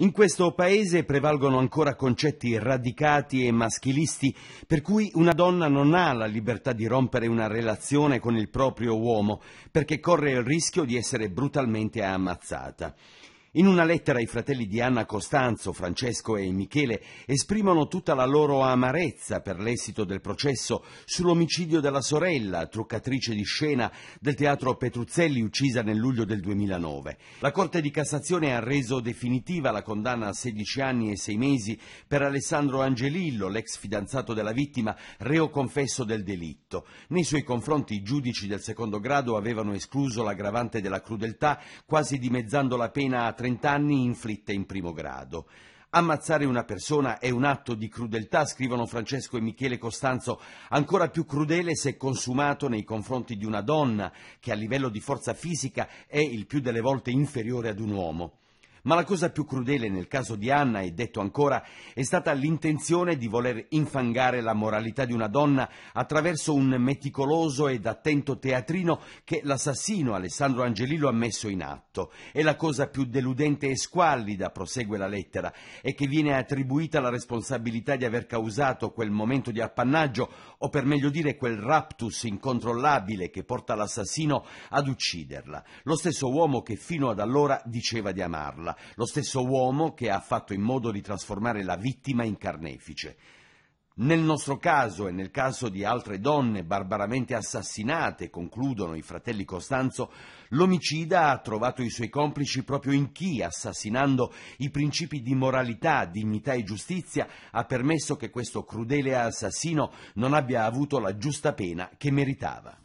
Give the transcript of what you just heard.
In questo paese prevalgono ancora concetti radicati e maschilisti per cui una donna non ha la libertà di rompere una relazione con il proprio uomo perché corre il rischio di essere brutalmente ammazzata. In una lettera i fratelli di Anna Costanzo, Francesco e Michele esprimono tutta la loro amarezza per l'esito del processo sull'omicidio della sorella, truccatrice di scena del teatro Petruzzelli, uccisa nel luglio del 2009. La Corte di Cassazione ha reso definitiva la condanna a 16 anni e 6 mesi per Alessandro Angelillo, l'ex fidanzato della vittima, reo confesso del delitto. Nei suoi confronti i giudici del secondo grado avevano escluso l'aggravante della crudeltà, quasi dimezzando la pena a 30 anni inflitte in primo grado. Ammazzare una persona è un atto di crudeltà, scrivono Francesco e Michele Costanzo, ancora più crudele se consumato nei confronti di una donna, che a livello di forza fisica è il più delle volte inferiore ad un uomo. Ma la cosa più crudele nel caso di Anna, e detto ancora, è stata l'intenzione di voler infangare la moralità di una donna attraverso un meticoloso ed attento teatrino che l'assassino Alessandro Angelillo ha messo in atto. E la cosa più deludente e squallida, prosegue la lettera, è che viene attribuita la responsabilità di aver causato quel momento di appannaggio, o per meglio dire quel raptus incontrollabile che porta l'assassino ad ucciderla. Lo stesso uomo che fino ad allora diceva di amarla lo stesso uomo che ha fatto in modo di trasformare la vittima in carnefice. Nel nostro caso e nel caso di altre donne barbaramente assassinate, concludono i fratelli Costanzo, l'omicida ha trovato i suoi complici proprio in chi, assassinando i principi di moralità, dignità e giustizia, ha permesso che questo crudele assassino non abbia avuto la giusta pena che meritava.